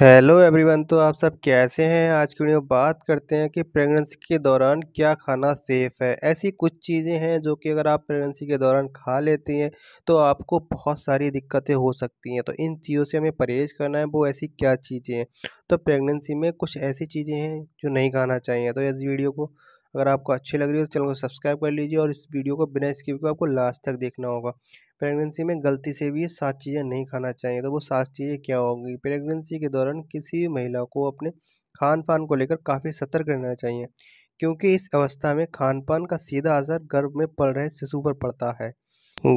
hello everyone तो आप सब कैसे हैं आज की वीडियो बात करते हैं कि प्रेगनेंसी के दौरान क्या खाना सेफ़ है ऐसी कुछ चीज़ें हैं जो कि अगर आप प्रेगनेंसी के दौरान खा लेते हैं तो आपको बहुत सारी दिक्कतें हो सकती हैं तो इन चीज़ों से हमें परहेज करना है वो ऐसी क्या चीज़ें हैं तो प्रेगनेंसी में कुछ ऐसी चीज़ें हैं जो नहीं खाना चाहिए तो इस वीडियो को अगर आपको अच्छी लग रही है तो चैनल को सब्सक्राइब कर लीजिए और इस वीडियो को बिना स्किप के आपको लास्ट तक देखना होगा प्रेगनेंसी में गलती से भी सात चीज़ें नहीं खाना चाहिए तो वो सात चीज़ें क्या होंगी प्रेगनेंसी के दौरान किसी महिला को अपने खान पान को लेकर काफ़ी सतर्क रहना चाहिए क्योंकि इस अवस्था में खान पान का सीधा असर गर्भ में पड़ रहे शिशु पर पड़ता है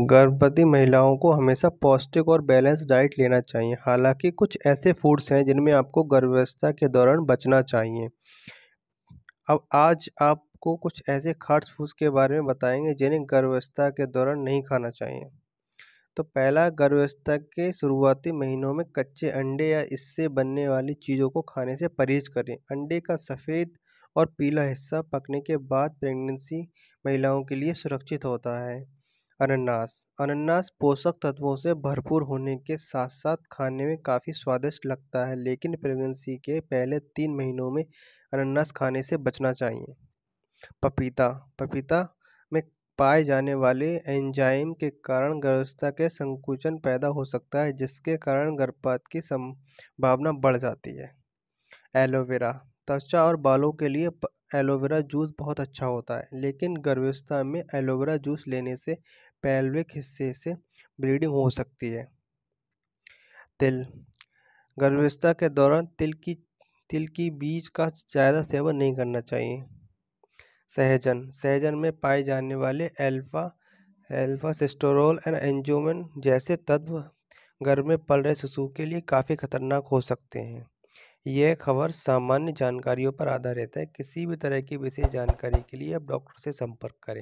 गर्भवती महिलाओं को हमेशा पौष्टिक और बैलेंस डाइट लेना चाहिए हालांकि कुछ ऐसे फूड्स हैं जिनमें आपको गर्भावस्था के दौरान बचना चाहिए अब आज आपको कुछ ऐसे खास फूड्स के बारे में बताएंगे जिन्हें गर्भावस्था के दौरान नहीं खाना चाहिए तो पहला गर्भावस्था के शुरुआती महीनों में कच्चे अंडे या इससे बनने वाली चीज़ों को खाने से परहेज करें अंडे का सफ़ेद और पीला हिस्सा पकने के बाद प्रेगनेंसी महिलाओं के लिए सुरक्षित होता है अनानास अनानास पोषक तत्वों से भरपूर होने के साथ साथ खाने में काफ़ी स्वादिष्ट लगता है लेकिन प्रेगनेंसी के पहले तीन महीनों में अनानास खाने से बचना चाहिए पपीता पपीता पाए जाने वाले एंजाइम के कारण गर्भावस्था के संकुचन पैदा हो सकता है जिसके कारण गर्भपात की संभावना बढ़ जाती है एलोवेरा त्वचा और बालों के लिए एलोवेरा जूस बहुत अच्छा होता है लेकिन गर्भावस्था में एलोवेरा जूस लेने से पैल्विक हिस्से से ब्लीडिंग हो सकती है तिल गर्भावस्था के दौरान तिल की तिल की बीज का ज़्यादा सेवन नहीं करना चाहिए सहजन सहजन में पाए जाने वाले अल्फा अल्फा सिस्टोरोल एंड एंजोमन जैसे तत्व घर में पल रहे शिशु के लिए काफ़ी खतरनाक हो सकते हैं यह खबर सामान्य जानकारियों पर आधारित है किसी भी तरह की विशेष जानकारी के लिए आप डॉक्टर से संपर्क करें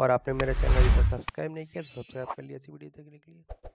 और आपने मेरा चैनल अभी तक सब्सक्राइब नहीं किया तो सब्सक्राइब कर लिया इसी वीडियो देखने के लिए